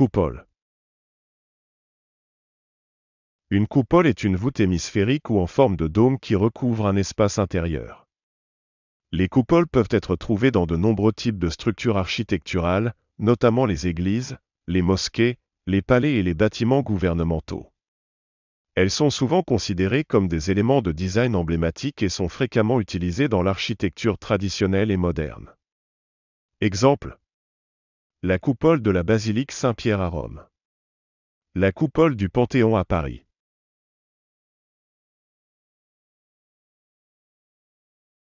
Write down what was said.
Coupole Une coupole est une voûte hémisphérique ou en forme de dôme qui recouvre un espace intérieur. Les coupoles peuvent être trouvées dans de nombreux types de structures architecturales, notamment les églises, les mosquées, les palais et les bâtiments gouvernementaux. Elles sont souvent considérées comme des éléments de design emblématiques et sont fréquemment utilisées dans l'architecture traditionnelle et moderne. Exemple la coupole de la basilique Saint-Pierre à Rome. La coupole du Panthéon à Paris.